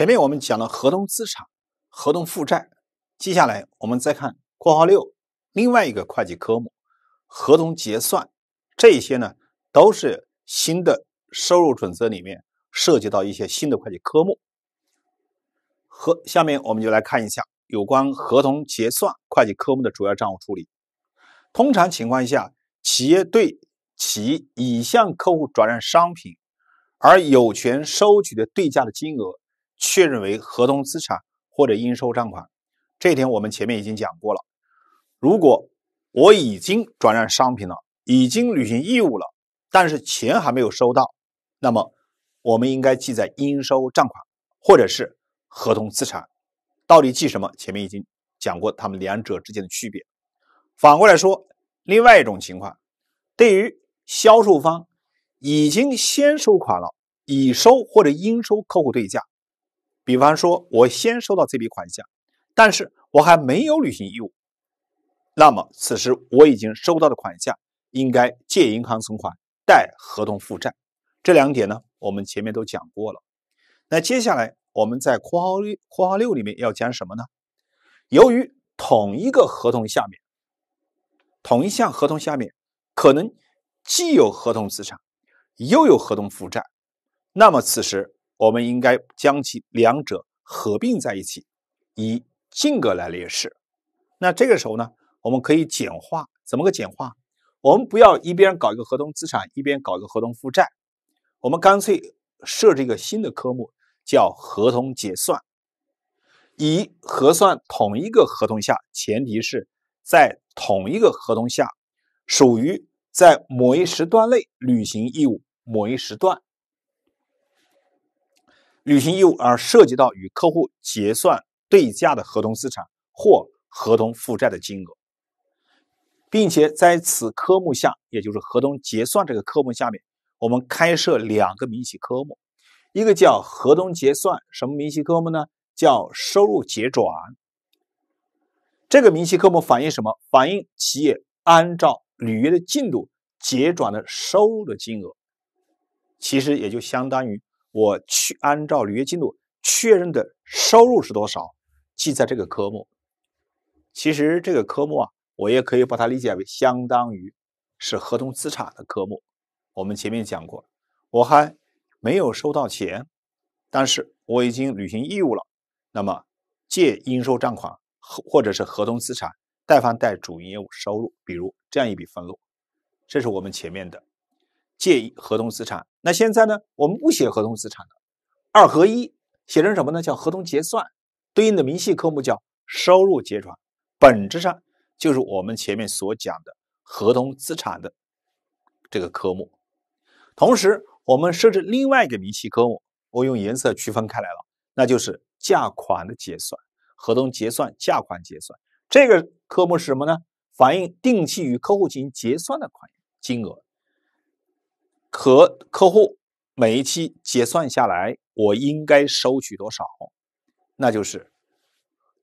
前面我们讲了合同资产、合同负债，接下来我们再看（括号六）另外一个会计科目——合同结算。这些呢都是新的收入准则里面涉及到一些新的会计科目。和下面我们就来看一下有关合同结算会计科目的主要账务处理。通常情况下，企业对其已向客户转让商品而有权收取的对价的金额。确认为合同资产或者应收账款，这点我们前面已经讲过了。如果我已经转让商品了，已经履行义务了，但是钱还没有收到，那么我们应该记在应收账款或者是合同资产。到底记什么？前面已经讲过，他们两者之间的区别。反过来说，另外一种情况，对于销售方已经先收款了，已收或者应收客户对价。比方说，我先收到这笔款项，但是我还没有履行义务，那么此时我已经收到的款项应该借银行存款，贷合同负债。这两点呢，我们前面都讲过了。那接下来我们在括号六括号六里面要讲什么呢？由于同一个合同下面，同一项合同下面可能既有合同资产，又有合同负债，那么此时。我们应该将其两者合并在一起，以金额来列示。那这个时候呢，我们可以简化，怎么个简化？我们不要一边搞一个合同资产，一边搞一个合同负债，我们干脆设置一个新的科目，叫合同结算，以核算同一个合同下，前提是在同一个合同下，属于在某一时段内履行义务，某一时段。履行义务而涉及到与客户结算对价的合同资产或合同负债的金额，并且在此科目下，也就是合同结算这个科目下面，我们开设两个明细科目，一个叫合同结算，什么明细科目呢？叫收入结转。这个明细科目反映什么？反映企业按照履约的进度结转的收入的金额，其实也就相当于。我去按照履约进度确认的收入是多少，记在这个科目。其实这个科目啊，我也可以把它理解为相当于是合同资产的科目。我们前面讲过，我还没有收到钱，但是我已经履行义务了。那么借应收账款或者是合同资产，贷方贷主营业务收入，比如这样一笔分录。这是我们前面的。借一合同资产，那现在呢？我们不写合同资产了，二合一写成什么呢？叫合同结算，对应的明细科目叫收入结转，本质上就是我们前面所讲的合同资产的这个科目。同时，我们设置另外一个明细科目，我用颜色区分开来了，那就是价款的结算，合同结算价款结算这个科目是什么呢？反映定期与客户进行结算的款金额。和客户每一期结算下来，我应该收取多少？那就是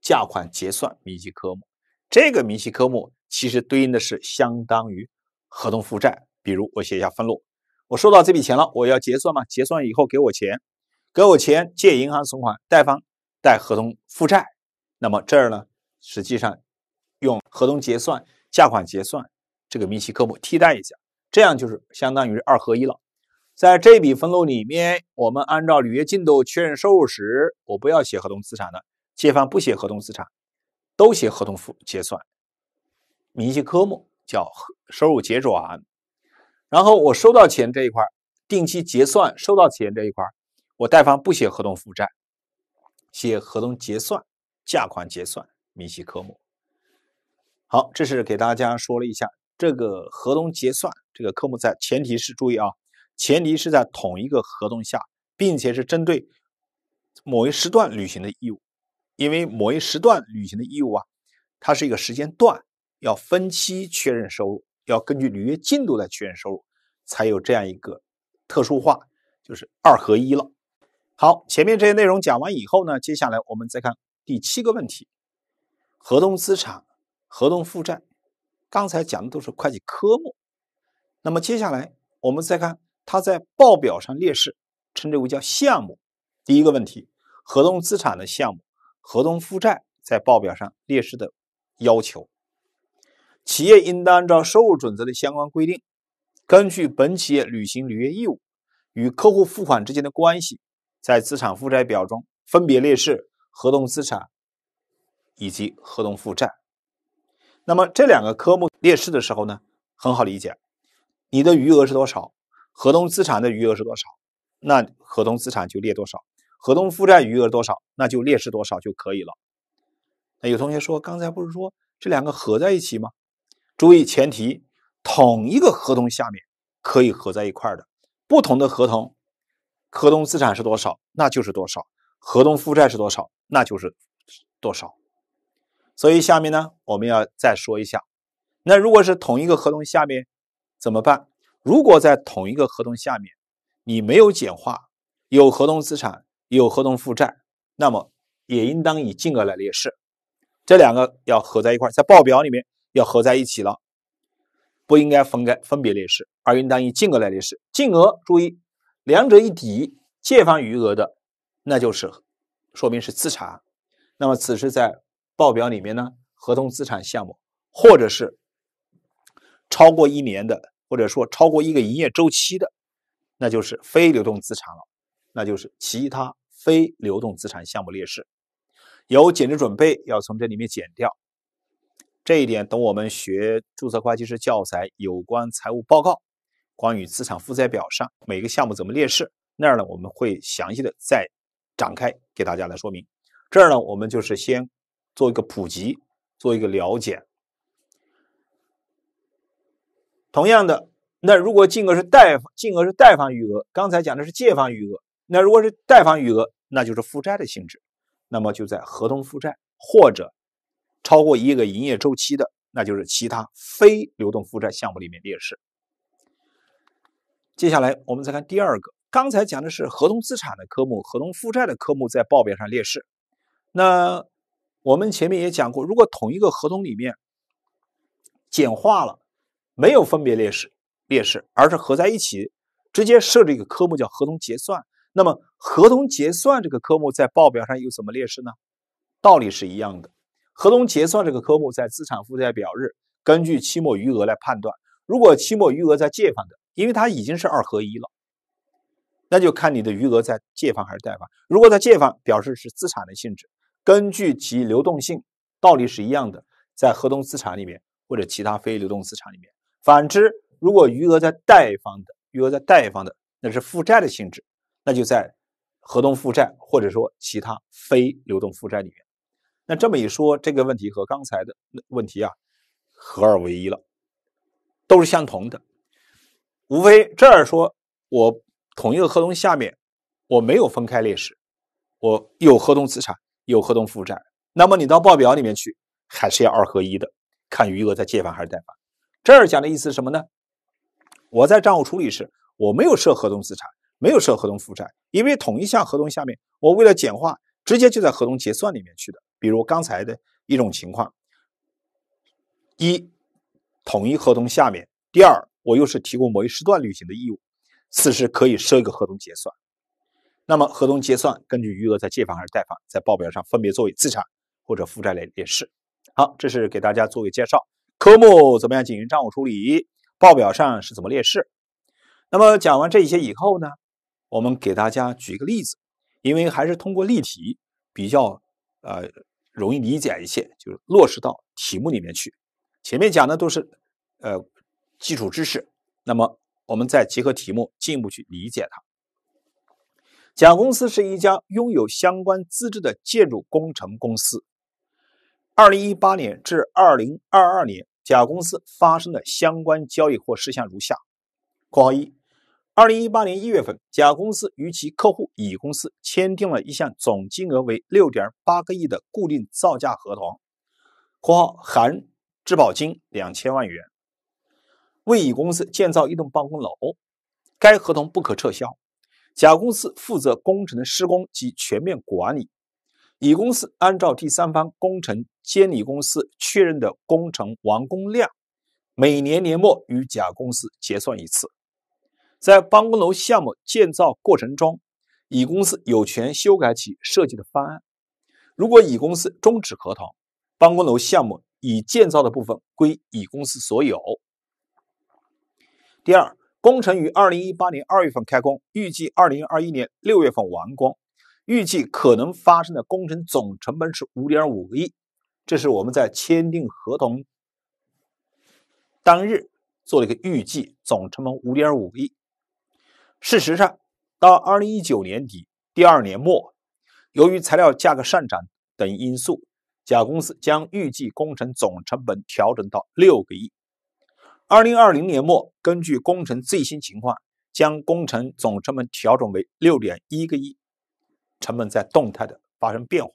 价款结算明细科目。这个明细科目其实对应的是相当于合同负债。比如我写一下分录：我收到这笔钱了，我要结算嘛？结算以后给我钱，给我钱借银行存款贷方，贷合同负债。那么这儿呢，实际上用合同结算价款结算这个明细科目替代一下。这样就是相当于二合一了。在这笔分录里面，我们按照履约进度确认收入时，我不要写合同资产的，借方不写合同资产，都写合同付结算明细科目，叫收入结转。然后我收到钱这一块，定期结算收到钱这一块，我贷方不写合同负债，写合同结算价款结算明细科目。好，这是给大家说了一下。这个合同结算这个科目在前提是注意啊，前提是在同一个合同下，并且是针对某一时段履行的义务，因为某一时段履行的义务啊，它是一个时间段，要分期确认收入，要根据履约进度来确认收入，才有这样一个特殊化，就是二合一了。好，前面这些内容讲完以后呢，接下来我们再看第七个问题：合同资产、合同负债。刚才讲的都是会计科目，那么接下来我们再看它在报表上列示，称之为叫项目。第一个问题，合同资产的项目，合同负债在报表上列示的要求，企业应当按照收入准则的相关规定，根据本企业履行履约义务与客户付款之间的关系，在资产负债表中分别列示合同资产以及合同负债。那么这两个科目列示的时候呢，很好理解，你的余额是多少，合同资产的余额是多少，那合同资产就列多少，合同负债余额多少，那就列示多少就可以了。那有同学说，刚才不是说这两个合在一起吗？注意前提，同一个合同下面可以合在一块儿的，不同的合同，合同资产是多少，那就是多少，合同负债是多少，那就是多少。所以下面呢，我们要再说一下，那如果是同一个合同下面怎么办？如果在同一个合同下面，你没有简化，有合同资产，有合同负债，那么也应当以金额来列示，这两个要合在一块在报表里面要合在一起了，不应该分开分别列示，而应当以金额来列示。金额注意，两者一抵，借方余额的，那就是说明是资产，那么此时在。报表里面呢，合同资产项目，或者是超过一年的，或者说超过一个营业周期的，那就是非流动资产了，那就是其他非流动资产项目列示，有减值准备要从这里面减掉。这一点等我们学注册会计师教材有关财务报告，关于资产负债表上每个项目怎么列示，那儿呢我们会详细的再展开给大家来说明。这儿呢我们就是先。做一个普及，做一个了解。同样的，那如果金额是贷金额是贷方余额，刚才讲的是借方余额，那如果是贷方余额，那就是负债的性质，那么就在合同负债或者超过一个营业周期的，那就是其他非流动负债项目里面列示。接下来我们再看第二个，刚才讲的是合同资产的科目，合同负债的科目在报表上列示，那。我们前面也讲过，如果同一个合同里面简化了，没有分别列式列式，而是合在一起直接设置一个科目叫合同结算。那么，合同结算这个科目在报表上有什么列式呢？道理是一样的。合同结算这个科目在资产负债表日根据期末余额来判断，如果期末余额在借方的，因为它已经是二合一了，那就看你的余额在借方还是贷方。如果在借方，表示是资产的性质。根据其流动性，道理是一样的，在合同资产里面或者其他非流动资产里面。反之，如果余额在贷方的，余额在贷方的，那是负债的性质，那就在合同负债或者说其他非流动负债里面。那这么一说，这个问题和刚才的问题啊，合二为一了，都是相同的，无非这儿说我同一个合同下面我没有分开列式，我有合同资产。有合同负债，那么你到报表里面去还是要二合一的，看余额在借方还是贷方。这儿讲的意思是什么呢？我在账务处理时，我没有设合同资产，没有设合同负债，因为同一项合同下面，我为了简化，直接就在合同结算里面去的。比如刚才的一种情况：一，统一合同下面；第二，我又是提供某一时段履行的义务，此时可以设一个合同结算。那么合同结算根据余额在借方还是贷方，在报表上分别作为资产或者负债来列示。好，这是给大家做个介绍，科目怎么样进行账务处理，报表上是怎么列示。那么讲完这些以后呢，我们给大家举一个例子，因为还是通过例题比较呃容易理解一些，就是落实到题目里面去。前面讲的都是呃基础知识，那么我们再结合题目进一步去理解它。甲公司是一家拥有相关资质的建筑工程公司。二零一八年至二零二二年，甲公司发生的相关交易或事项如下：（括号一）二零一八年一月份，甲公司与其客户乙公司签订了一项总金额为六点八个亿的固定造价合同（括号含质保金两千万元），为乙公司建造一栋办公楼。该合同不可撤销。甲公司负责工程的施工及全面管理，乙公司按照第三方工程监理公司确认的工程完工量，每年年末与甲公司结算一次。在办公楼项目建造过程中，乙公司有权修改其设计的方案。如果乙公司终止合同，办公楼项目已建造的部分归乙公司所有。第二。工程于二零一八年二月份开工，预计二零二一年六月份完工。预计可能发生的工程总成本是五点五个亿，这是我们在签订合同当日做了一个预计总成本五点五个亿。事实上，到二零一九年底，第二年末，由于材料价格上涨等因素，甲公司将预计工程总成本调整到六个亿。二零二零年末，根据工程最新情况，将工程总成本调整为六点一个亿，成本在动态的发生变化。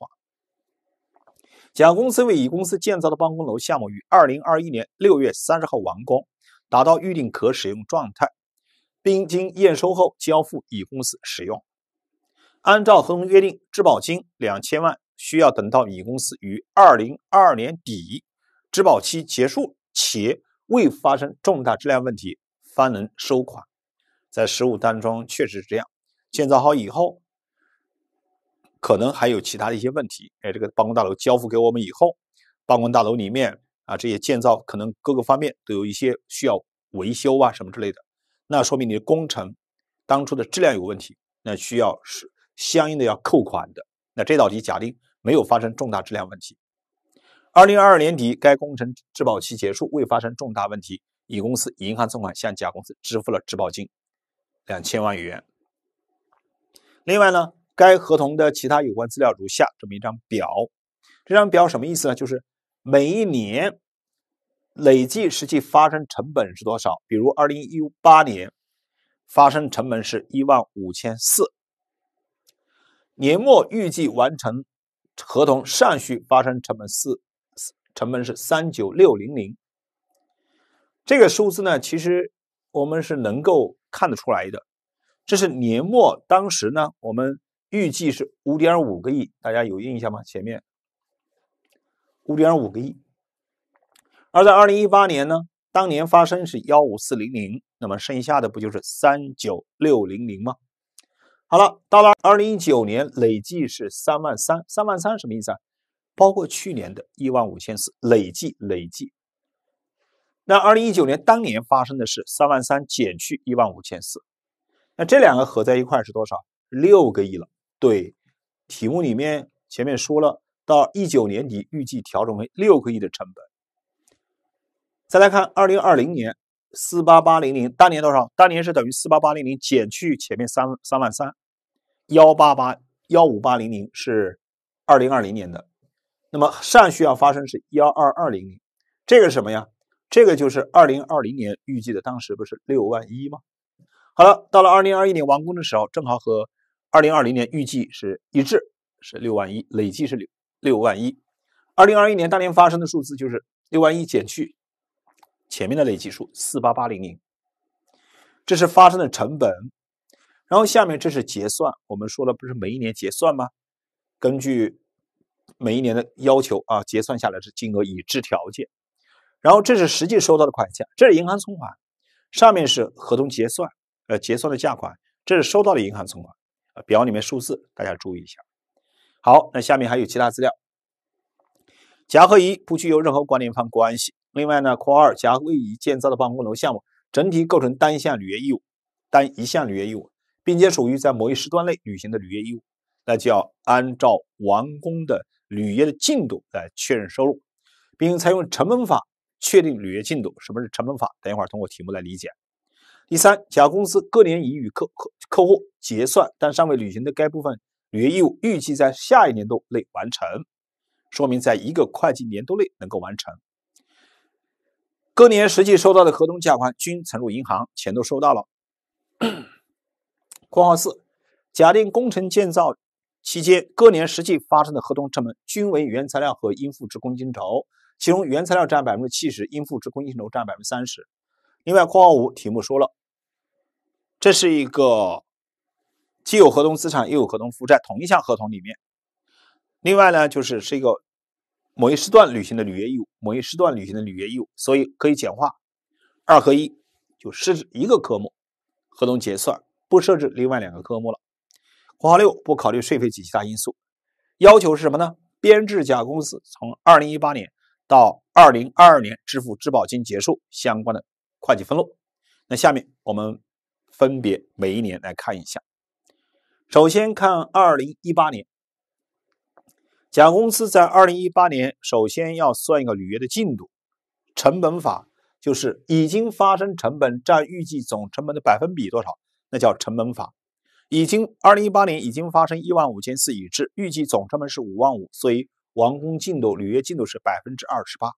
甲公司为乙公司建造的办公楼项目于二零二一年六月三十号完工，达到预定可使用状态，并经验收后交付乙公司使用。按照合同约定，质保金两千万需要等到乙公司于二零二二年底质保期结束且。未发生重大质量问题，方能收款。在实务当中确实是这样。建造好以后，可能还有其他的一些问题。哎，这个办公大楼交付给我们以后，办公大楼里面啊，这些建造可能各个方面都有一些需要维修啊什么之类的。那说明你的工程当初的质量有问题，那需要是相应的要扣款的。那这道题假定没有发生重大质量问题。二零二二年底，该工程质保期结束，未发生重大问题。乙公司银行存款向甲公司支付了质保金两千万余元。另外呢，该合同的其他有关资料如下：这么一张表，这张表什么意思呢？就是每一年累计实际发生成本是多少？比如二零一八年发生成本是一万五千四，年末预计完成合同尚需发生成本四。成本是三九六零零，这个数字呢，其实我们是能够看得出来的。这是年末当时呢，我们预计是五点五个亿，大家有印象吗？前面五点五个亿。而在二零一八年呢，当年发生是幺五四零零，那么剩下的不就是三九六零零吗？好了，到了二零一九年，累计是三万三，三万三什么意思啊？包括去年的一万五千四，累计累计。那二零一九年当年发生的是三万三减去一万五千四，那这两个合在一块是多少？六个亿了。对，题目里面前面说了，到一九年底预计调整为六个亿的成本。再来看二零二零年四八八零零，当年多少？当年是等于四八八零零减去前面三三万三幺八八幺五八零零是二零二零年的。那么上需要发生是幺二二零零，这个是什么呀？这个就是二零二零年预计的，当时不是六万一吗？好了，到了二零二一年完工的时候，正好和二零二零年预计是一致，是六万一，累计是六六万一。二零二一年当年发生的数字就是六万一减去前面的累计数四八八零零，这是发生的成本。然后下面这是结算，我们说了不是每一年结算吗？根据。每一年的要求啊，结算下来的金额已知条件，然后这是实际收到的款项，这是银行存款，上面是合同结算呃结算的价款，这是收到的银行存款，呃表里面数字大家注意一下。好，那下面还有其他资料。甲和乙不具有任何关联方关系。另外呢，括二甲和乙建造的办公楼项目整体构成单项履约义务，单一项履约义务，并且属于在某一时段内履行的履约义务，那就要按照完工的。履约的进度来确认收入，并采用成本法确定履约进度。什么是成本法？等一会儿通过题目来理解。第三，甲公司各年已与客客客户结算，但尚未履行的该部分履约义务，预计在下一年度内完成，说明在一个会计年度内能够完成。各年实际收到的合同价款均存入银行，钱都收到了。括号四，假定工程建造。期间各年实际发生的合同成本均为原材料和应付职工薪酬，其中原材料占百分之七十，应付职工薪酬占百分之三十。另外，括号五题目说了，这是一个既有合同资产又有合同负债同一项合同里面。另外呢，就是是一个某一时段履行的履约义务，某一时段履行的履约义务，所以可以简化二合一，就设置一个科目，合同结算不设置另外两个科目了。括号六不考虑税费及其他因素，要求是什么呢？编制甲公司从二零一八年到二零二二年支付质保金结束相关的会计分录。那下面我们分别每一年来看一下。首先看二零一八年，甲公司在二零一八年首先要算一个履约的进度，成本法就是已经发生成本占预计总成本的百分比多少，那叫成本法。已经二零一八年已经发生一万五千四已至预计总成本是五万五，所以完工进度履约进度是百分之二十八，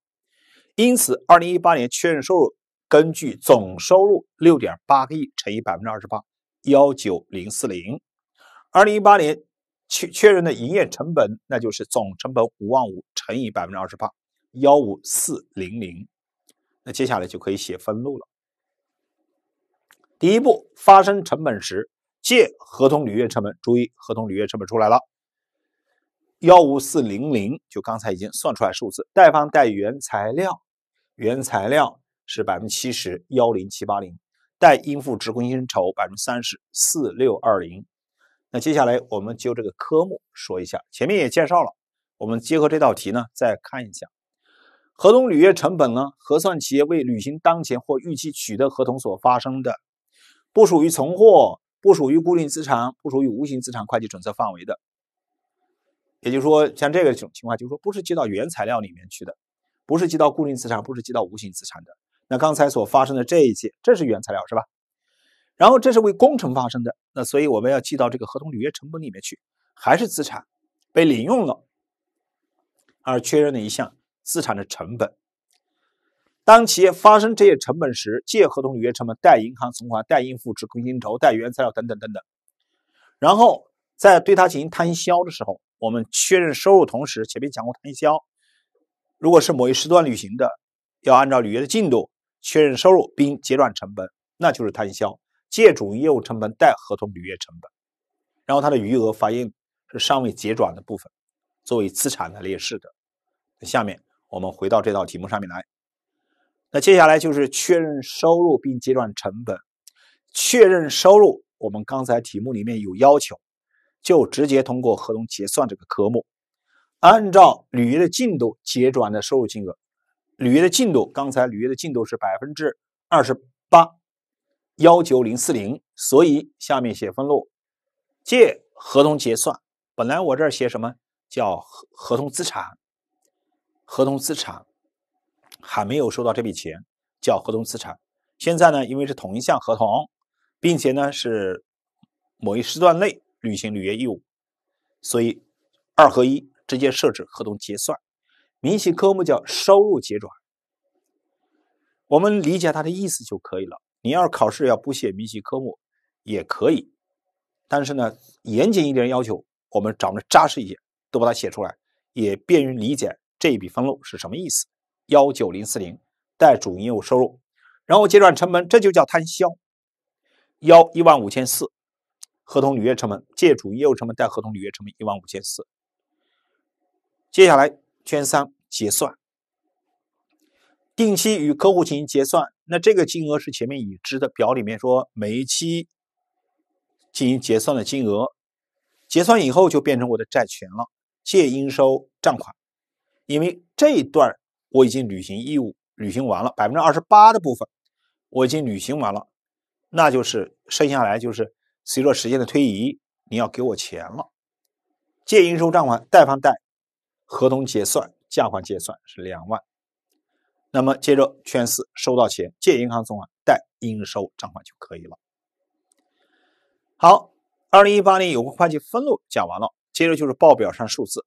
因此二零一八年确认收入根据总收入六点八个亿乘以百分之二十八幺九零四零，二零一八年确确认的营业成本那就是总成本五万五乘以百分之二十八幺五四零零，那接下来就可以写分录了。第一步发生成本时。借合同履约成本，注意合同履约成本出来了，幺五四零零，就刚才已经算出来数字。贷方贷原材料，原材料是百分之七十，幺零七八零；贷应付职工薪酬百分之三十，四六二零。那接下来我们就这个科目说一下，前面也介绍了，我们结合这道题呢再看一下，合同履约成本呢，核算企业为履行当前或预期取得合同所发生的，不属于存货。不属于固定资产、不属于无形资产会计准则范围的，也就是说，像这个种情况，就是说不是记到原材料里面去的，不是记到固定资产，不是记到无形资产的。那刚才所发生的这一些，这是原材料是吧？然后这是为工程发生的，那所以我们要记到这个合同履约成本里面去，还是资产被领用了，而确认了一项资产的成本。当企业发生这些成本时，借合同履约成本，贷银行存款、贷应付职工薪酬、贷原材料等等等等。然后在对它进行摊销的时候，我们确认收入同时，前面讲过摊销，如果是某一时段履行的，要按照履约的进度确认收入并结转成本，那就是摊销，借主营业务成本，贷合同履约成本。然后它的余额反映是尚未结转的部分，作为资产的列示的。下面我们回到这道题目上面来。那接下来就是确认收入并结转成本。确认收入，我们刚才题目里面有要求，就直接通过合同结算这个科目，按照履约的进度结转的收入金额。履约的进度，刚才履约的进度是百分之二十八幺九零四零，所以下面写分录，借合同结算。本来我这儿写什么？叫合合同资产，合同资产。还没有收到这笔钱，叫合同资产。现在呢，因为是同一项合同，并且呢是某一时段内履行履约义务，所以二合一直接设置合同结算，明细科目叫收入结转。我们理解它的意思就可以了。你要是考试要不写明细科目也可以，但是呢，严谨一点要求，我们掌握扎实一些，都把它写出来，也便于理解这一笔分录是什么意思。幺九零四零带主营业务收入，然后结转成本，这就叫摊销。幺一万五千四，合同履约成本借主营业务成本带合同履约成本一万五千四。接下来圈三结算，定期与客户进行结算，那这个金额是前面已知的表里面说每一期进行结算的金额，结算以后就变成我的债权了，借应收账款，因为这一段。我已经履行义务，履行完了百分之二十八的部分，我已经履行完了，那就是剩下来就是随着时间的推移，你要给我钱了，借应收账款，贷方贷，合同结算价款结算是两万，那么接着圈四收到钱，借银行存款，贷应收账款就可以了。好，二零一八年有关会计分录讲完了，接着就是报表上数字，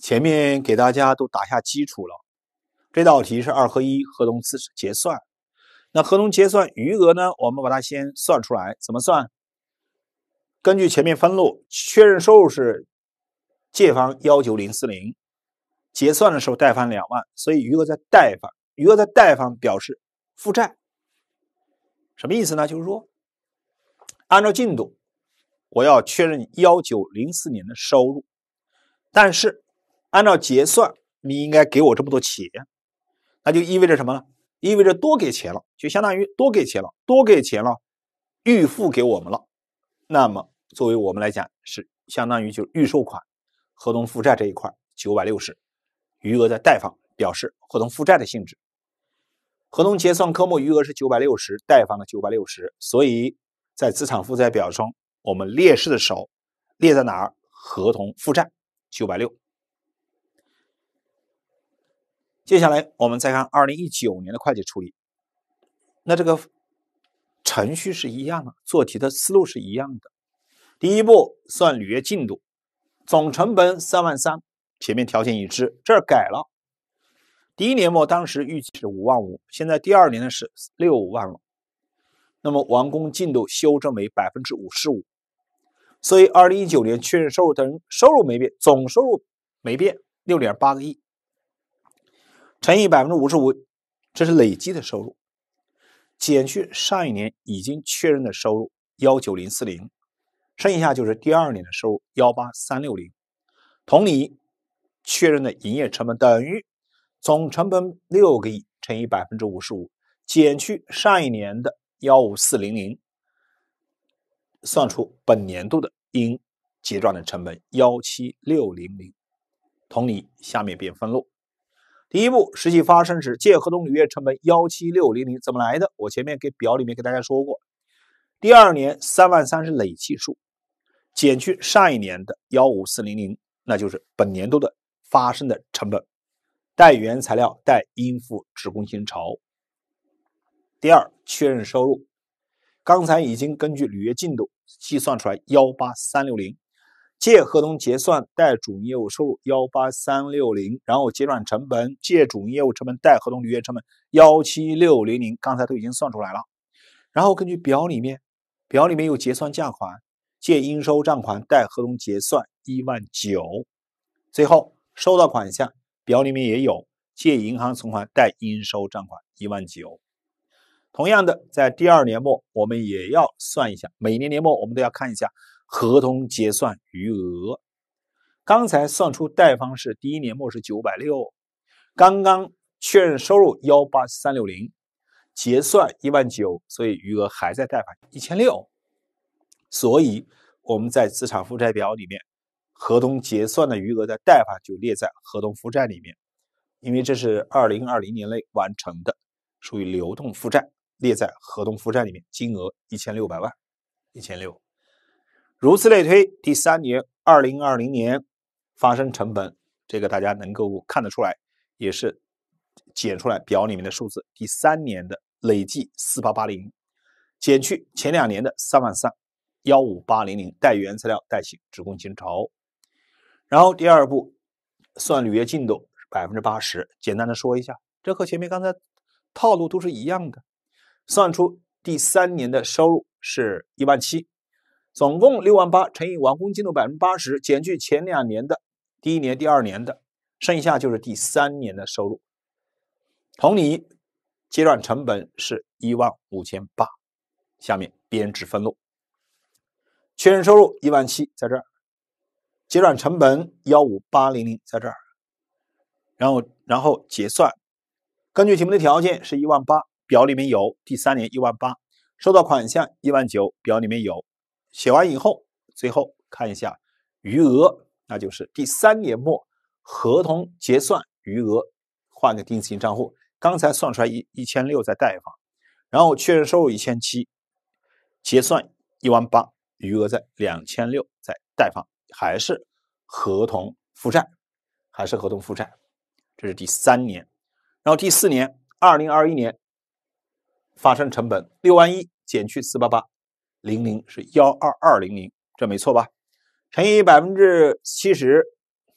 前面给大家都打下基础了。这道题是二合一合同资结算。那合同结算余额呢？我们把它先算出来。怎么算？根据前面分录，确认收入是借方幺九零四零，结算的时候贷方两万，所以余额在贷方。余额在贷方表示负债。什么意思呢？就是说，按照进度，我要确认幺九零四年的收入，但是按照结算，你应该给我这么多钱。那就意味着什么呢？意味着多给钱了，就相当于多给钱了，多给钱了，预付给我们了。那么作为我们来讲，是相当于就是预售款、合同负债这一块九百六十，余额在贷方，表示合同负债的性质。合同结算科目余额是九百六十，贷方的九百六十，所以在资产负债表中我们列示的时候，列在哪儿？合同负债九百六。接下来我们再看2019年的会计处理，那这个程序是一样的，做题的思路是一样的。第一步算履约进度，总成本三万三，前面条件已知，这儿改了。第一年末当时预计是五万五，现在第二年呢是六万了。那么完工进度修正为百分之五十五，所以2019年确认收入等收入没变，总收入没变，六点八个亿。乘以百分之五十五，这是累积的收入，减去上一年已经确认的收入幺九零四零，剩下就是第二年的收入幺八三六零。同理，确认的营业成本等于总成本六个亿乘以百分之五十五，减去上一年的幺五四零零，算出本年度的应结转的成本幺七六零零。同理，下面便分录。第一步，实际发生时借合同履约成本幺七六零零，怎么来的？我前面给表里面给大家说过，第二年三万三是累计数，减去上一年的幺五四零零，那就是本年度的发生的成本，带原材料，带应付职工薪酬。第二，确认收入，刚才已经根据履约进度计算出来幺八三六零。借合同结算贷主营业务收入幺八三六零，然后结转成本，借主营业务成本贷合同履约成本幺七六零零，刚才都已经算出来了。然后根据表里面，表里面有结算价款，借应收账款贷合同结算一万九。最后收到款项，表里面也有借银行存款贷应收账款一万九。同样的，在第二年末我们也要算一下，每年年末我们都要看一下。合同结算余额，刚才算出贷方是第一年末是九百六，刚刚确认收入幺八三六零，结算一万九，所以余额还在贷款一千六，所以我们在资产负债表里面，合同结算的余额的贷方就列在合同负债里面，因为这是二零二零年内完成的，属于流动负债，列在合同负债里面，金额一千六百万，一千六。如此类推，第三年二零二零年发生成本，这个大家能够看得出来，也是减出来表里面的数字。第三年的累计四八八零，减去前两年的三万三幺五八零零，带原材料、带起职工薪酬。然后第二步算履约进度百分之八十，简单的说一下，这和前面刚才套路都是一样的，算出第三年的收入是一万七。总共六万八乘以完工进度百分之八十，减去前两年的第一年、第二年的，剩下就是第三年的收入。同理，结转成本是一万五千八。下面编制分录，确认收入一万七，在这儿；结转成本幺五八零零，在这儿。然后，然后结算。根据题目的条件是一万八，表里面有第三年一万八，收到款项一万九，表里面有。写完以后，最后看一下余额，那就是第三年末合同结算余额，换个定金账户。刚才算出来一一千六在贷方，然后确认收入一千七，结算一万八，余额在两千六在贷方，还是合同负债，还是合同负债，这是第三年。然后第四年，二零二一年发生成本六万一减去四八八。零零是幺二二零零，这没错吧？乘以百分之七十，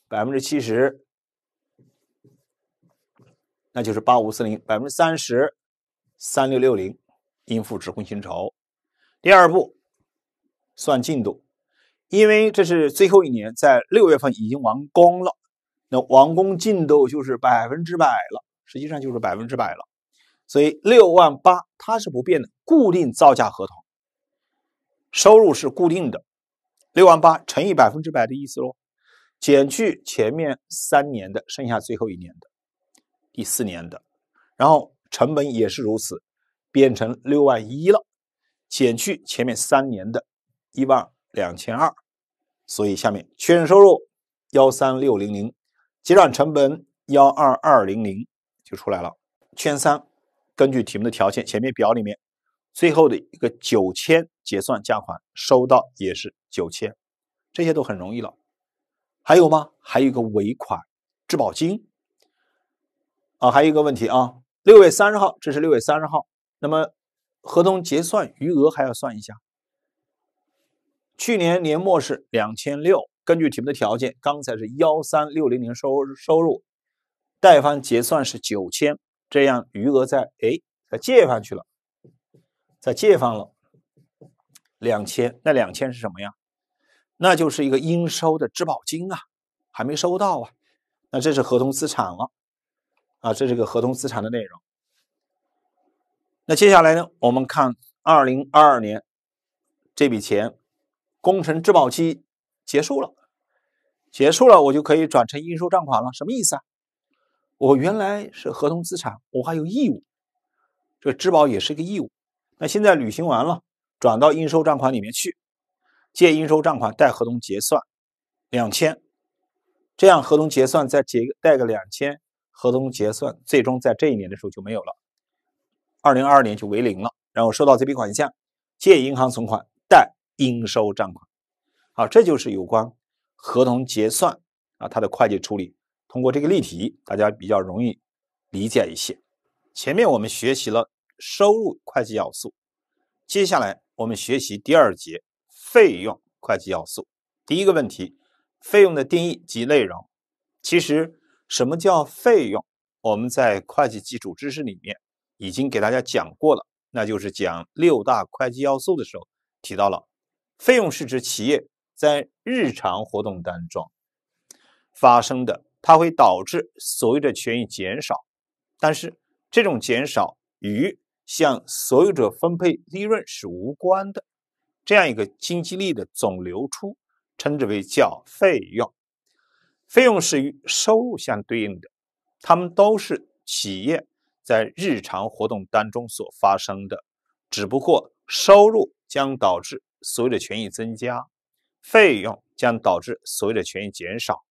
百分之七十，那就是八五四零。百分之三十，三六六零应付职工薪酬。第二步，算进度，因为这是最后一年，在六月份已经完工了，那完工进度就是百分之百了，实际上就是百分之百了。所以六万八它是不变的，固定造价合同。收入是固定的，六万八乘以百分之百的意思喽，减去前面三年的，剩下最后一年的第四年的，然后成本也是如此，变成六万一了，减去前面三年的一万两千二，所以下面确认收入幺三六零零，结转成本幺二二零零就出来了，圈三，根据题目的条件，前面表里面。最后的一个九千结算价款收到也是九千，这些都很容易了。还有吗？还有一个尾款质保金啊，还有一个问题啊。六月三十号，这是六月三十号。那么合同结算余额还要算一下。去年年末是两千六，根据题目的条件，刚才是幺三六零零收收入，贷方结算是九千，这样余额在哎在借方去了。在借方了，两千，那两千是什么呀？那就是一个应收的质保金啊，还没收到啊，那这是合同资产了，啊，这是个合同资产的内容。那接下来呢，我们看二零二二年这笔钱，工程质保期结束了，结束了，我就可以转成应收账款了。什么意思啊？我原来是合同资产，我还有义务，这质保也是一个义务。那现在履行完了，转到应收账款里面去，借应收账款贷合同结算两千，这样合同结算再结贷个两千，合同结算最终在这一年的时候就没有了，二零二二年就为零了。然后收到这笔款项，借银行存款，贷应收账款。好，这就是有关合同结算啊它的会计处理。通过这个例题，大家比较容易理解一些。前面我们学习了。收入会计要素。接下来我们学习第二节费用会计要素。第一个问题，费用的定义及内容。其实什么叫费用？我们在会计基础知识里面已经给大家讲过了，那就是讲六大会计要素的时候提到了，费用是指企业在日常活动当中发生的，它会导致所有的权益减少，但是这种减少与向所有者分配利润是无关的，这样一个经济利益的总流出，称之为叫费用。费用是与收入相对应的，它们都是企业在日常活动当中所发生的，只不过收入将导致所有的权益增加，费用将导致所有的权益减少，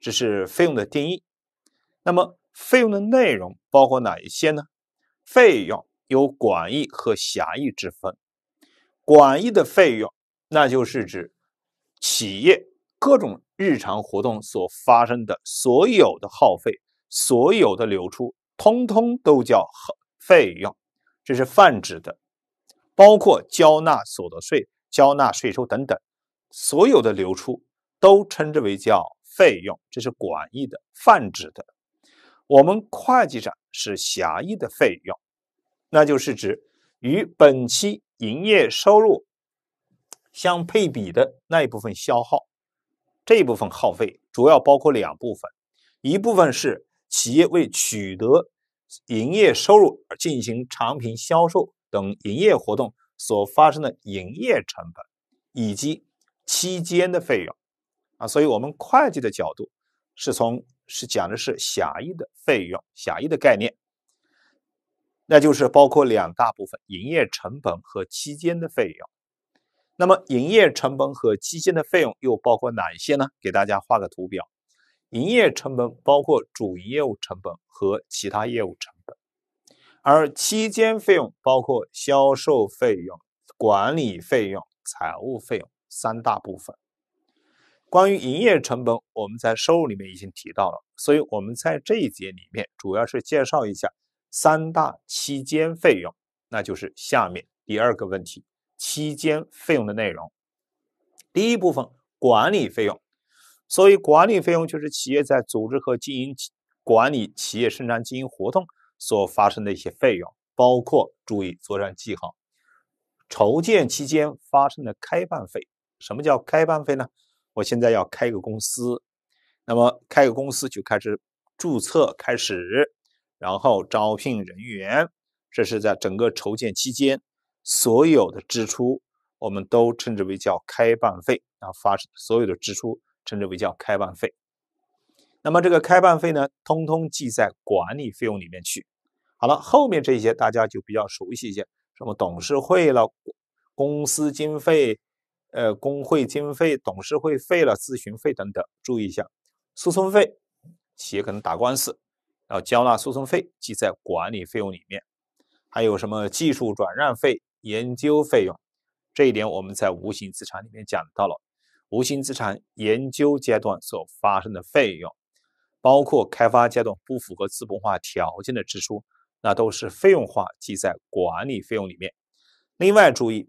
这是费用的定义。那么费用的内容包括哪一些呢？费用。有广义和狭义之分。广义的费用，那就是指企业各种日常活动所发生的所有的耗费、所有的流出，通通都叫费用，这是泛指的，包括交纳所得税、交纳税收等等，所有的流出都称之为叫费用，这是广义的泛指的。我们会计上是狭义的费用。那就是指与本期营业收入相配比的那一部分消耗，这一部分耗费主要包括两部分，一部分是企业为取得营业收入而进行产品销售等营业活动所发生的营业成本以及期间的费用，啊，所以我们会计的角度是从是讲的是狭义的费用，狭义的概念。那就是包括两大部分：营业成本和期间的费用。那么，营业成本和期间的费用又包括哪一些呢？给大家画个图表。营业成本包括主营业务成本和其他业务成本，而期间费用包括销售费用、管理费用、财务费用三大部分。关于营业成本，我们在收入里面已经提到了，所以我们在这一节里面主要是介绍一下。三大期间费用，那就是下面第二个问题：期间费用的内容。第一部分管理费用，所以管理费用就是企业在组织和经营管理企业生产经营活动所发生的一些费用，包括注意做上记号，筹建期间发生的开办费。什么叫开办费呢？我现在要开个公司，那么开个公司就开始注册，开始。然后招聘人员，这是在整个筹建期间所有的支出，我们都称之为叫开办费啊，发生所有的支出称之为叫开办费。那么这个开办费呢，通通记在管理费用里面去。好了，后面这些大家就比较熟悉一些，什么董事会了、公司经费、呃工会经费、董事会费了、咨询费等等。注意一下，诉讼费，企业可能打官司。要交纳诉讼费，记在管理费用里面。还有什么技术转让费、研究费用？这一点我们在无形资产里面讲到了。无形资产研究阶段所发生的费用，包括开发阶段不符合资本化条件的支出，那都是费用化，记在管理费用里面。另外注意，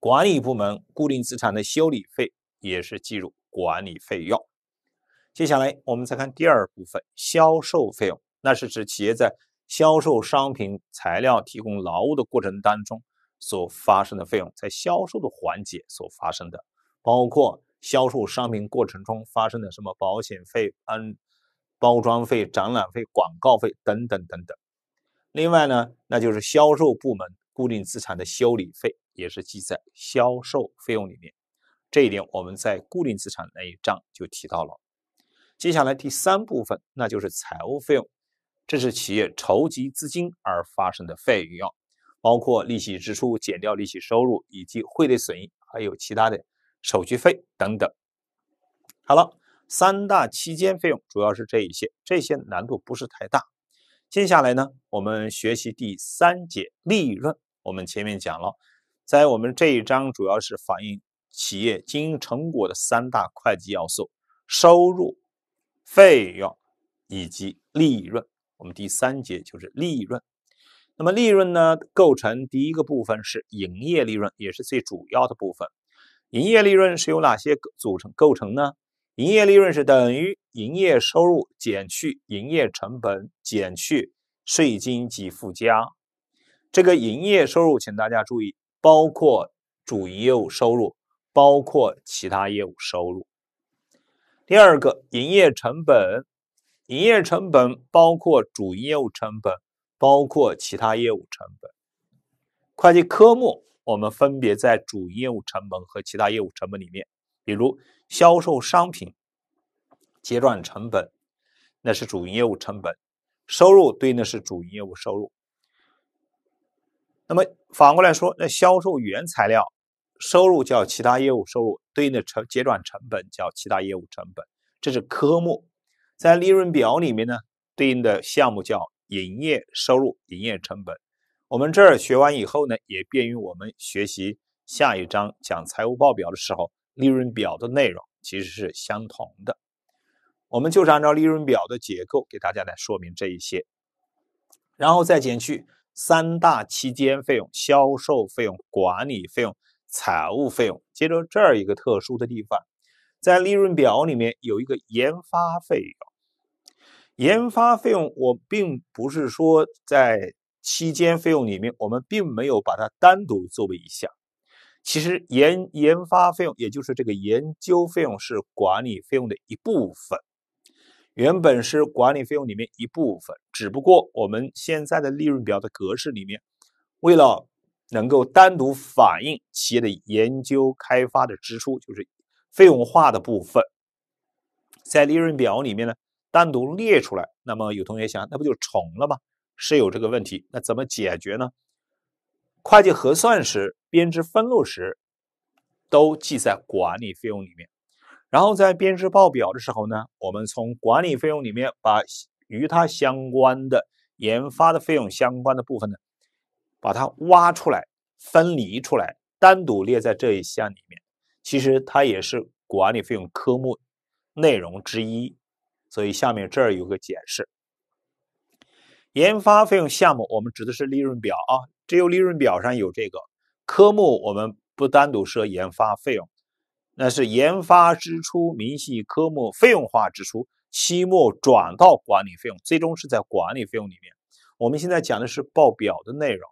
管理部门固定资产的修理费也是计入管理费用。接下来我们再看第二部分销售费用，那是指企业在销售商品、材料、提供劳务的过程当中所发生的费用，在销售的环节所发生的，包括销售商品过程中发生的什么保险费、嗯，包装费、展览费、广告费等等等等。另外呢，那就是销售部门固定资产的修理费也是记在销售费用里面，这一点我们在固定资产那一章就提到了。接下来第三部分，那就是财务费用，这是企业筹集资金而发生的费用包括利息支出、减掉利息收入以及汇兑损益，还有其他的手续费等等。好了，三大期间费用主要是这一些，这些难度不是太大。接下来呢，我们学习第三节利润。我们前面讲了，在我们这一章主要是反映企业经营成果的三大会计要素，收入。费用以及利润，我们第三节就是利润。那么利润呢？构成第一个部分是营业利润，也是最主要的部分。营业利润是由哪些组成构成呢？营业利润是等于营业收入减去营业成本减去税金及附加。这个营业收入请大家注意，包括主营业务收入，包括其他业务收入。第二个营业成本，营业成本包括主营业务成本，包括其他业务成本。会计科目我们分别在主营业务成本和其他业务成本里面，比如销售商品结转成本，那是主营业务成本；收入对应的是主营业务收入。那么反过来说，那销售原材料。收入叫其他业务收入，对应的成结转成本叫其他业务成本，这是科目，在利润表里面呢，对应的项目叫营业收入、营业成本。我们这儿学完以后呢，也便于我们学习下一章讲财务报表的时候，利润表的内容其实是相同的。我们就是按照利润表的结构给大家来说明这一些，然后再减去三大期间费用：销售费用、管理费用。财务费用。接着这儿一个特殊的地方，在利润表里面有一个研发费用。研发费用我并不是说在期间费用里面，我们并没有把它单独作为一项。其实研研发费用也就是这个研究费用是管理费用的一部分，原本是管理费用里面一部分，只不过我们现在的利润表的格式里面，为了。能够单独反映企业的研究开发的支出，就是费用化的部分，在利润表里面呢单独列出来。那么有同学想，那不就重了吗？是有这个问题。那怎么解决呢？会计核算时、编制分录时都记在管理费用里面，然后在编制报表的时候呢，我们从管理费用里面把与它相关的研发的费用相关的部分呢。把它挖出来、分离出来、单独列在这一项里面，其实它也是管理费用科目内容之一。所以下面这儿有个解释：研发费用项目，我们指的是利润表啊，只有利润表上有这个科目，我们不单独设研发费用，那是研发支出明细科目费用化支出，期末转到管理费用，最终是在管理费用里面。我们现在讲的是报表的内容。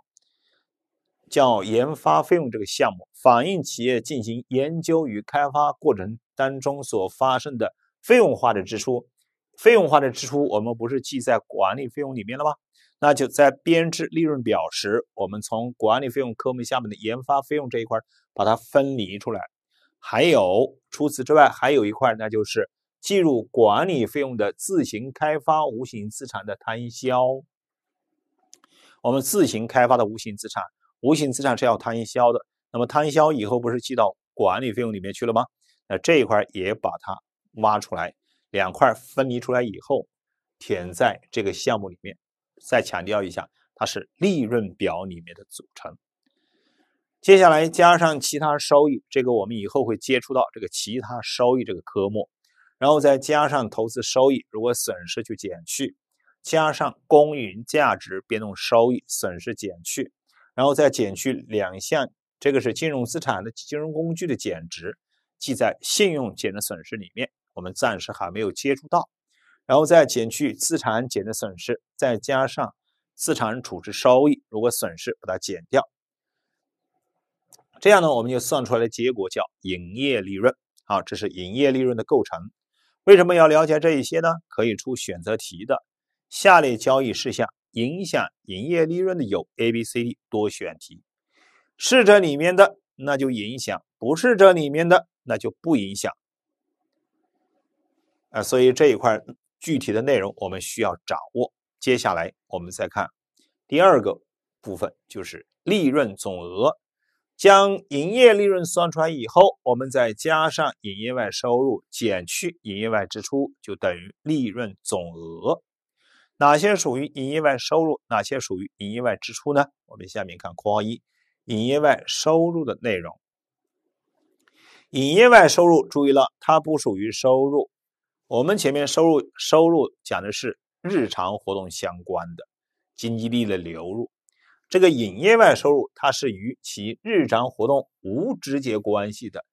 叫研发费用这个项目，反映企业进行研究与开发过程当中所发生的费用化的支出。费用化的支出，我们不是记在管理费用里面了吗？那就在编制利润表时，我们从管理费用科目下面的研发费用这一块把它分离出来。还有，除此之外，还有一块，那就是计入管理费用的自行开发无形资产的摊销。我们自行开发的无形资产。无形资产是要摊销的，那么摊销以后不是记到管理费用里面去了吗？那这一块也把它挖出来，两块分离出来以后，填在这个项目里面。再强调一下，它是利润表里面的组成。接下来加上其他收益，这个我们以后会接触到这个其他收益这个科目，然后再加上投资收益，如果损失就减去，加上公允价值变动收益，损失减去。然后再减去两项，这个是金融资产的金融工具的减值，记在信用减值损失里面，我们暂时还没有接触到。然后再减去资产减值损失，再加上资产处置收益，如果损失把它减掉，这样呢，我们就算出来的结果叫营业利润。好，这是营业利润的构成。为什么要了解这一些呢？可以出选择题的下列交易事项。影响营业利润的有 A、B、C、D 多选题，是这里面的那就影响，不是这里面的那就不影响。啊，所以这一块具体的内容我们需要掌握。接下来我们再看第二个部分，就是利润总额。将营业利润算出来以后，我们再加上营业外收入，减去营业外支出，就等于利润总额。哪些属于营业外收入，哪些属于营业外支出呢？我们下面看括号一，营业外收入的内容。营业外收入，注意了，它不属于收入。我们前面收入收入讲的是日常活动相关的经济利益的流入，这个营业外收入它是与其日常活动无直接关系的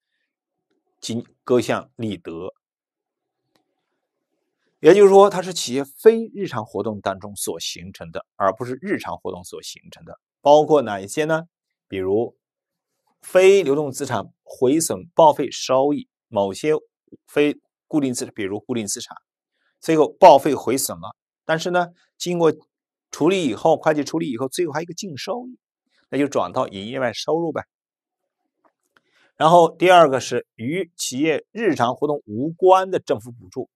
经各项利得。也就是说，它是企业非日常活动当中所形成的，而不是日常活动所形成的。包括哪一些呢？比如非流动资产毁损、报废收益，某些非固定资产，比如固定资产，最后报废毁损了。但是呢，经过处理以后，会计处理以后，最后还有一个净收益，那就转到营业外收入呗。然后第二个是与企业日常活动无关的政府补助。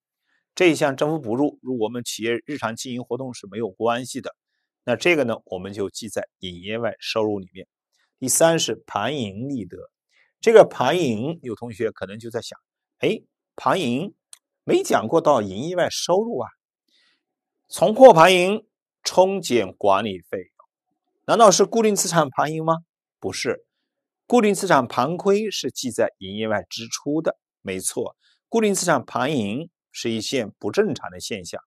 这一项政府补助与我们企业日常经营活动是没有关系的，那这个呢，我们就记在营业外收入里面。第三是盘盈利得，这个盘盈有同学可能就在想，哎，盘盈没讲过到营业外收入啊？存货盘盈冲减管理费，难道是固定资产盘盈吗？不是，固定资产盘亏是记在营业外支出的，没错，固定资产盘盈。是一些不正常的现象，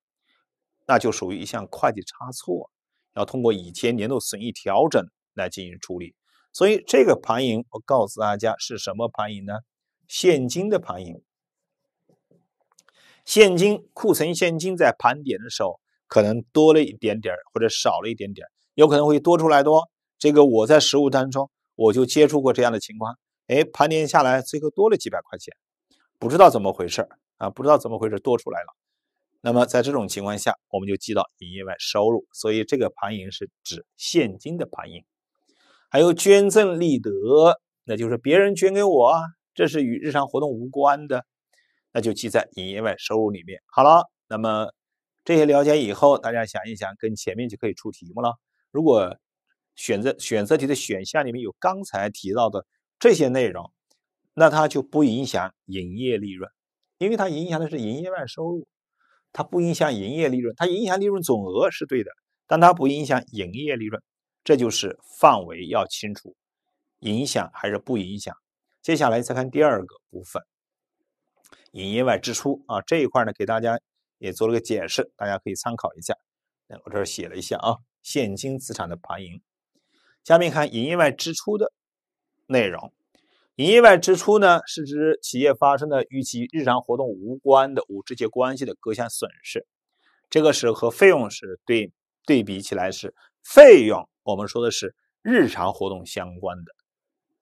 那就属于一项会计差错，要通过以前年度损益调整来进行处理。所以这个盘盈，我告诉大家是什么盘盈呢？现金的盘盈，现金库存现金在盘点的时候，可能多了一点点或者少了一点点有可能会多出来的哦。这个我在实物当中我就接触过这样的情况，哎，盘点下来最后多了几百块钱，不知道怎么回事。啊，不知道怎么回事多出来了。那么在这种情况下，我们就记到营业外收入。所以这个盘盈是指现金的盘盈，还有捐赠利得，那就是别人捐给我，这是与日常活动无关的，那就记在营业外收入里面。好了，那么这些了解以后，大家想一想，跟前面就可以出题目了。如果选择选择题的选项里面有刚才提到的这些内容，那它就不影响营业利润。因为它影响的是营业外收入，它不影响营业利润，它影响利润总额是对的，但它不影响营业利润，这就是范围要清楚，影响还是不影响。接下来再看第二个部分，营业外支出啊这一块呢，给大家也做了个解释，大家可以参考一下。我这写了一下啊，现金资产的盘盈。下面看营业外支出的内容。营业外支出呢，是指企业发生的与其日常活动无关的无直接关系的各项损失。这个是和费用是对对比起来，是费用。我们说的是日常活动相关的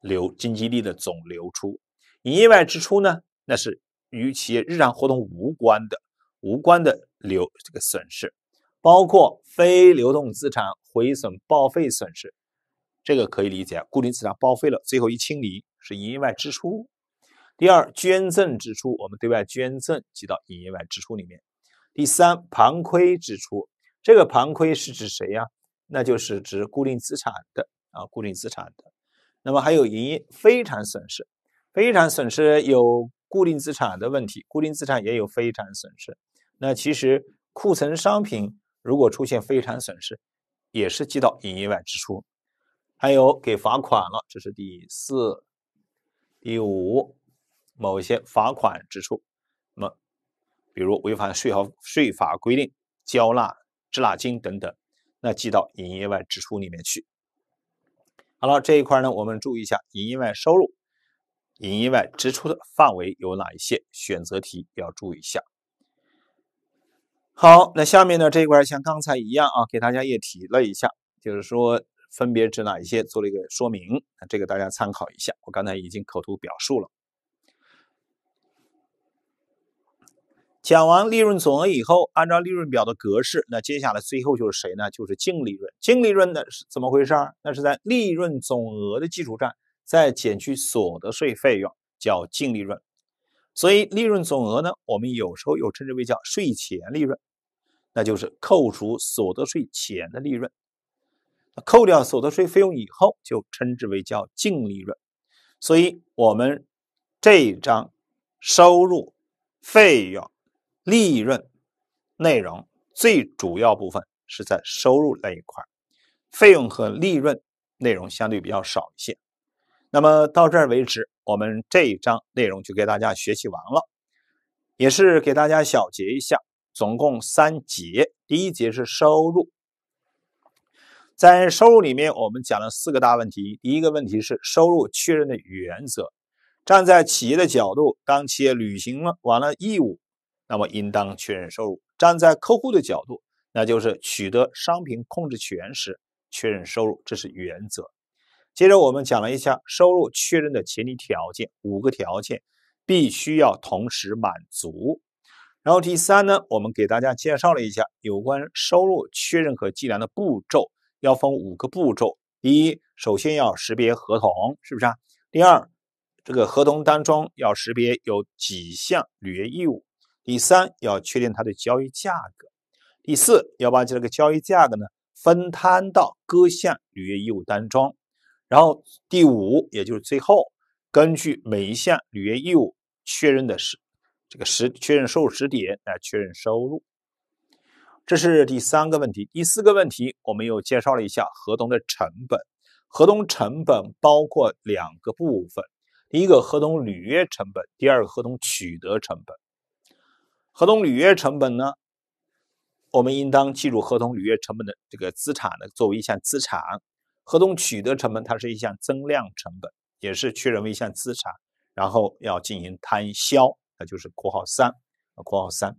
流经济力的总流出。营业外支出呢，那是与企业日常活动无关的无关的流这个损失，包括非流动资产毁损报废损失。这个可以理解，固定资产报废了，最后一清理。是营业外支出。第二，捐赠支出，我们对外捐赠记到营业外支出里面。第三，盘亏支出，这个盘亏是指谁呀？那就是指固定资产的啊，固定资产的。那么还有营业非常损失，非常损失有固定资产的问题，固定资产也有非常损失。那其实库存商品如果出现非常损失，也是记到营业外支出。还有给罚款了，这是第四。第五，某些罚款支出，那么，比如违反税法税法规定交纳滞纳金等等，那记到营业外支出里面去。好了，这一块呢，我们注意一下营业外收入、营业外支出的范围有哪一些？选择题要注意一下。好，那下面呢这一块像刚才一样啊，给大家也提了一下，就是说。分别指哪一些？做了一个说明，这个大家参考一下。我刚才已经口头表述了。讲完利润总额以后，按照利润表的格式，那接下来最后就是谁呢？就是净利润。净利润的是怎么回事？那是在利润总额的基础上再减去所得税费用，叫净利润。所以利润总额呢，我们有时候又称之为叫税前利润，那就是扣除所得税前的利润。扣掉所得税费用以后，就称之为叫净利润。所以，我们这一章收入、费用、利润内容最主要部分是在收入那一块费用和利润内容相对比较少一些。那么到这儿为止，我们这一章内容就给大家学习完了，也是给大家小结一下，总共三节，第一节是收入。在收入里面，我们讲了四个大问题。第一个问题是收入确认的原则。站在企业的角度，当企业履行了完了义务，那么应当确认收入；站在客户的角度，那就是取得商品控制权时确认收入，这是原则。接着我们讲了一下收入确认的前提条件，五个条件必须要同时满足。然后第三呢，我们给大家介绍了一下有关收入确认和计量的步骤。要分五个步骤：第一，首先要识别合同，是不是啊？第二，这个合同当中要识别有几项履约义务。第三，要确定它的交易价格。第四，要把这个交易价格呢分摊到各项履约义务当中。然后第五，也就是最后，根据每一项履约义务确认的是这个实确认收入时点来确认收入。这是第三个问题，第四个问题，我们又介绍了一下合同的成本。合同成本包括两个部分，第一个合同履约成本，第二个合同取得成本。合同履约成本呢，我们应当记入合同履约成本的这个资产呢，作为一项资产。合同取得成本它是一项增量成本，也是确认为一项资产，然后要进行摊销，那就是括号三，括号三。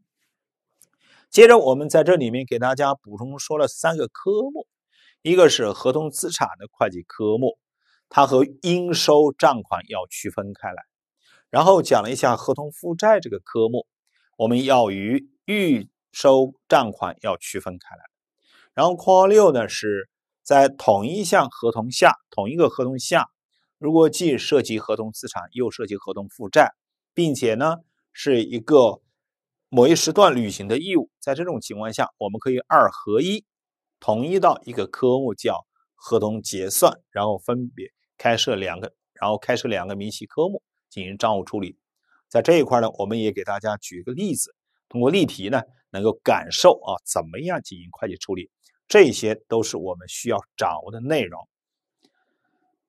接着我们在这里面给大家补充说了三个科目，一个是合同资产的会计科目，它和应收账款要区分开来。然后讲了一下合同负债这个科目，我们要与预收账款要区分开来。然后括号六呢是在同一项合同下，同一个合同下，如果既涉及合同资产又涉及合同负债，并且呢是一个。某一时段履行的义务，在这种情况下，我们可以二合一，统一到一个科目叫合同结算，然后分别开设两个，然后开设两个明细科目进行账务处理。在这一块呢，我们也给大家举一个例子，通过例题呢，能够感受啊，怎么样进行会计处理，这些都是我们需要掌握的内容。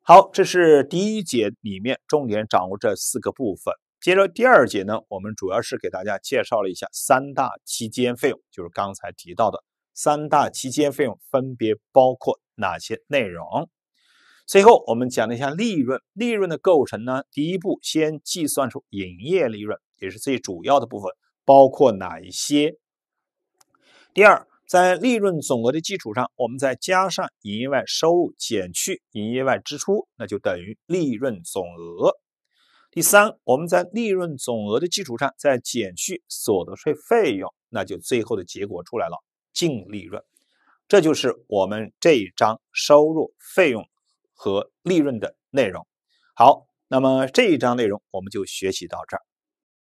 好，这是第一节里面重点掌握这四个部分。接着第二节呢，我们主要是给大家介绍了一下三大期间费用，就是刚才提到的三大期间费用分别包括哪些内容。最后我们讲了一下利润，利润的构成呢，第一步先计算出营业利润，也是最主要的部分，包括哪一些。第二，在利润总额的基础上，我们再加上营业外收入，减去营业外支出，那就等于利润总额。第三，我们在利润总额的基础上，再减去所得税费用，那就最后的结果出来了，净利润。这就是我们这一章收入、费用和利润的内容。好，那么这一章内容我们就学习到这儿。